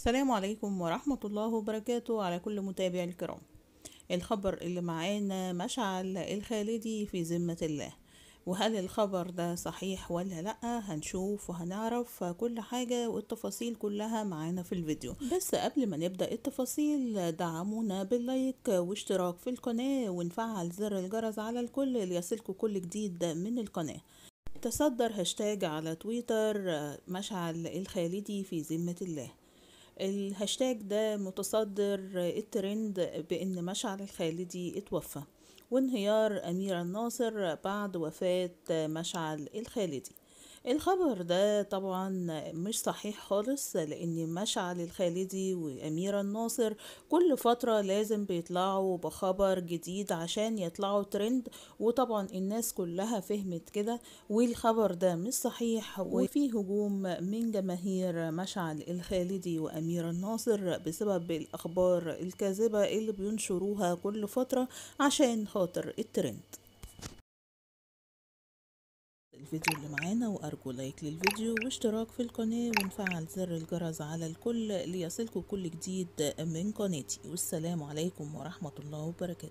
السلام عليكم ورحمة الله وبركاته على كل متابع الكرام الخبر اللي معانا مشعل الخالدي في ذمة الله وهل الخبر ده صحيح ولا لا هنشوف وهنعرف كل حاجة والتفاصيل كلها معانا في الفيديو بس قبل ما نبدأ التفاصيل دعمونا باللايك واشتراك في القناة ونفعل زر الجرس على الكل ليصلكوا كل جديد من القناة تصدر هاشتاج على تويتر مشعل الخالدي في ذمة الله الهاشتاج ده متصدر الترند بأن مشعل الخالدي اتوفى وانهيار امير الناصر بعد وفاة مشعل الخالدي الخبر ده طبعا مش صحيح خالص لان مشعل الخالدي وامير الناصر كل فترة لازم بيطلعوا بخبر جديد عشان يطلعوا ترند وطبعا الناس كلها فهمت كده والخبر ده مش صحيح وفي هجوم من جماهير مشعل الخالدي وامير الناصر بسبب الاخبار الكاذبة اللي بينشروها كل فترة عشان خاطر الترند الفيديو اللي معانا وأرجو لايك للفيديو واشتراك في القناة ونفعل زر الجرس على الكل ليصلكوا كل جديد من قناتي والسلام عليكم ورحمة الله وبركاته